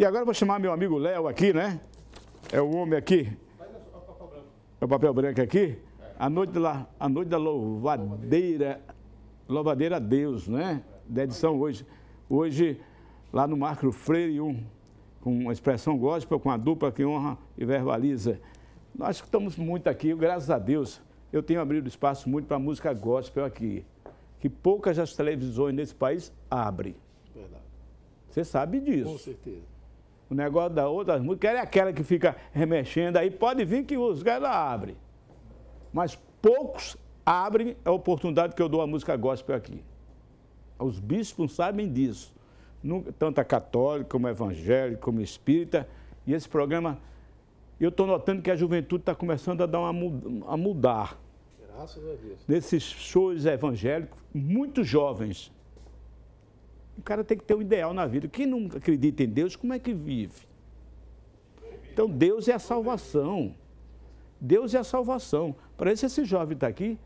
E agora eu vou chamar meu amigo Léo aqui, né? É o homem aqui. É o papel branco aqui. A noite da, a noite da louvadeira, louvadeira a Deus, né? Da edição hoje. Hoje, lá no Marco Freire 1, com uma expressão gospel, com a dupla que honra e verbaliza. Nós estamos muito aqui, graças a Deus, eu tenho abrido espaço muito para música gospel aqui, que poucas as televisões nesse país abrem. Verdade. Você sabe disso. Com certeza. O negócio da outra música é aquela que fica remexendo aí, pode vir que os caras abrem. Mas poucos abrem a oportunidade que eu dou a música gospel aqui. Os bispos sabem disso. Tanto a católica, como a evangélica, como a espírita. E esse programa, eu estou notando que a juventude está começando a dar uma a mudar. Graças a Deus. Nesses shows evangélicos, muitos jovens o cara tem que ter um ideal na vida. Quem não acredita em Deus, como é que vive? Então, Deus é a salvação. Deus é a salvação. Parece que esse jovem está aqui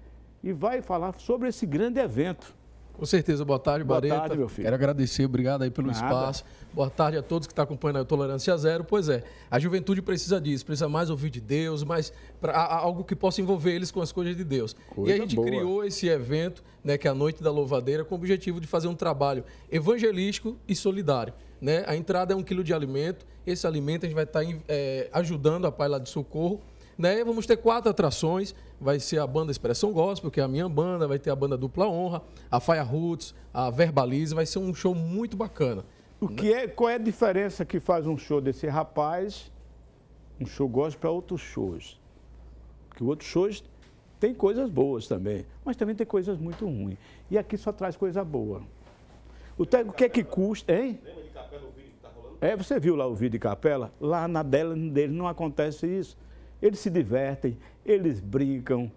e vai falar sobre esse grande evento. Com certeza. Boa tarde, Boa Bareta. Boa tarde, meu filho. Quero agradecer, obrigado aí pelo Nada. espaço. Boa tarde a todos que estão tá acompanhando a Tolerância Zero. Pois é, a juventude precisa disso, precisa mais ouvir de Deus, mais pra, algo que possa envolver eles com as coisas de Deus. Coisa e a gente boa. criou esse evento, né, que é a Noite da Louvadeira, com o objetivo de fazer um trabalho evangelístico e solidário. Né? A entrada é um quilo de alimento. Esse alimento a gente vai tá estar é, eh, ajudando a Pai lá de Socorro né? Vamos ter quatro atrações. Vai ser a banda Expressão Gospel, que é a minha banda, vai ter a banda Dupla Honra, a Fire Roots, a Verbalize, vai ser um show muito bacana. O né? que é, qual é a diferença que faz um show desse rapaz, um show gospel para outros shows? Porque outros shows tem coisas boas também, mas também tem coisas muito ruins. E aqui só traz coisa boa. O, te, o que é que custa, hein? Lembra de capela o vídeo que tá rolando? É, você viu lá o vídeo de capela? Lá na dela dele não acontece isso eles se divertem, eles brincam,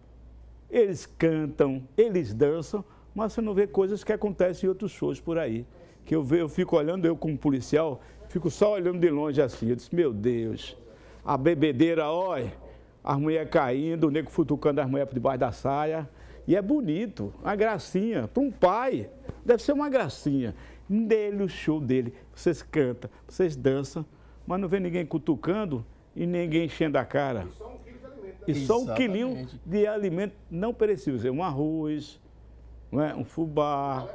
eles cantam, eles dançam, mas você não vê coisas que acontecem em outros shows por aí. Que eu, vejo, eu fico olhando, eu como policial, fico só olhando de longe assim. Eu disse, meu Deus, a bebedeira, olha, as mulheres caindo, o nego futucando as mulheres por debaixo da saia. E é bonito, uma gracinha. Para um pai, deve ser uma gracinha. Dele, o show dele. Vocês cantam, vocês dançam, mas não vê ninguém cutucando e ninguém enchendo a cara. E só um quilinho de alimento, né? só um quilinho de alimento não perecível, um arroz, não é? um fubá.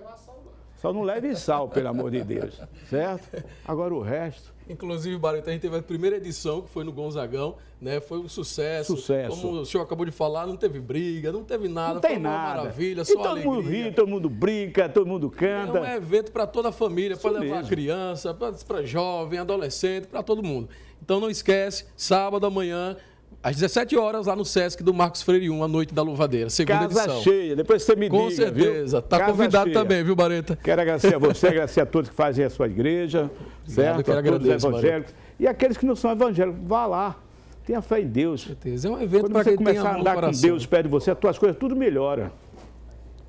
Só não leve sal, pelo amor de Deus. Certo? Agora o resto. Inclusive, Barita, então a gente teve a primeira edição, que foi no Gonzagão, né? Foi um sucesso. Sucesso. Como o senhor acabou de falar, não teve briga, não teve nada. Não tem nada. maravilha, e só todo alegria. mundo ri, todo mundo brinca, todo mundo canta. É um evento para toda a família, para levar a criança, para jovem, adolescente, para todo mundo. Então não esquece, sábado amanhã, às 17 horas, lá no Sesc do Marcos Freire 1, a noite da Luvadeira, segunda Casa edição. cheia, depois você me Com diga, certeza, viu? tá convidado cheia. também, viu, Bareta? Quero agradecer a você, agradecer a todos que fazem a sua igreja, certo? Eu quero a todos os evangélicos. Bareta. E aqueles que não são evangélicos, vá lá, tenha fé em Deus. Com certeza, é um evento para quem tem Quando você começar a andar com Deus perto de você, as tuas coisas tudo melhora.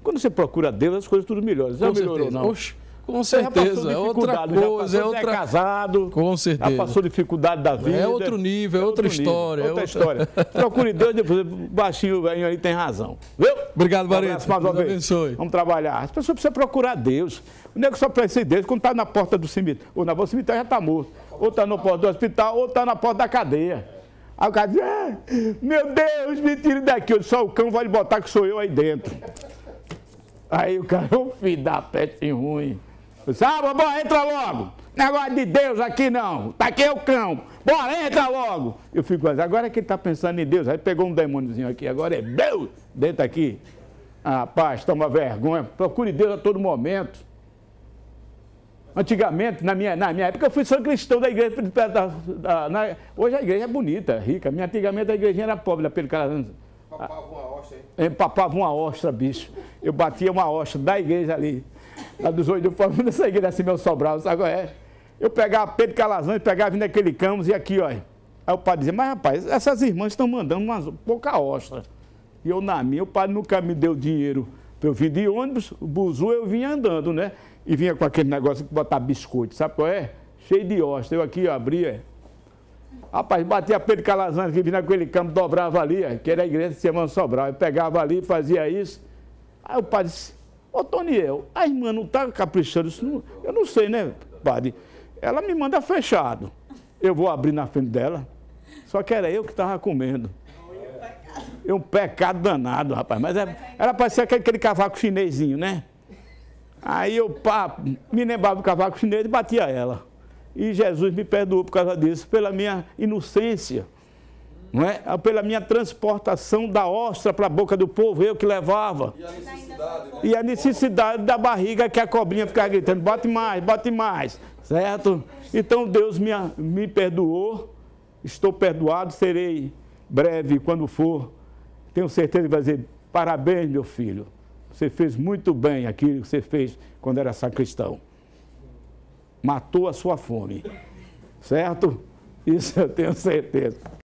Quando você procura Deus, as coisas tudo melhoram. Com melhorou, certeza. não. Oxe. Com certeza, é outra coisa, é outra... É casado, com certeza. já passou dificuldade da vida. É outro nível, é, é, é outra, outra história. Nível, outra, história. Procure Deus, depois, baixinho, o velhinho aí tem razão. Viu? Obrigado, Barreto. mais uma vez. abençoe. Vamos trabalhar. As pessoas precisam procurar Deus. O nego só precisa de Deus quando está na porta do cemitério. Ou na porta do cemitério já está morto. Ou está na porta do hospital, ou está na porta da cadeia. Aí o cara diz, ah, meu Deus, me tire daqui. Eu disse, só o cão vai lhe botar que sou eu aí dentro. Aí o cara, ô filho da peste ruim. Ah, vambora, entra logo. Negócio de Deus aqui não. Tá aqui é o cão. Bora, entra logo. Eu fico assim, agora é que ele tá pensando em Deus. Aí pegou um demôniozinho aqui, agora é Deus. dentro aqui. Ah, rapaz, toma vergonha. Procure Deus a todo momento. Antigamente, na minha, na minha época, eu fui só cristão da igreja. Da, da, na, hoje a igreja é bonita, rica. Minha, antigamente a igreja era pobre, aquele cara. Empapava né? uma ostra, hein? Empapava uma ostra, bicho. Eu batia uma ostra da igreja ali lá dos oito, eu falo, não sei que assim, meu sobral, sabe qual é? Eu pegava Pedro e pegava vindo aquele Camus e aqui, ó. Aí o padre dizia, mas rapaz, essas irmãs estão mandando umas pouca ostra. E eu na minha, o padre nunca me deu dinheiro para eu vir de ônibus, o buzu eu vinha andando, né? E vinha com aquele negócio que botar biscoito, sabe qual é? Cheio de ostra. Eu aqui ó, abria. Rapaz, batia Pedro Calazans que vinha naquele campo, dobrava ali, ó, que era a igreja de Semana Sobral. Eu pegava ali, fazia isso. Aí o padre disse, Ô, Toniel, a irmã não está caprichando isso? Não, eu não sei, né, padre? Ela me manda fechado. Eu vou abrir na frente dela. Só que era eu que estava comendo. É um pecado danado, rapaz. Mas é, era, era parecia aquele, aquele cavaco chinesinho, né? Aí eu pá, me lembrava do cavaco chinês e batia ela. E Jesus me perdoou por causa disso, pela minha inocência não é? Ah, pela minha transportação da ostra para a boca do povo, eu que levava. E a necessidade, né? e a necessidade da barriga que a cobrinha ficava gritando, bote mais, bote mais, certo? Então Deus me, me perdoou, estou perdoado, serei breve quando for. Tenho certeza que vai dizer, parabéns meu filho, você fez muito bem aquilo que você fez quando era sacristão. Matou a sua fome, certo? Isso eu tenho certeza.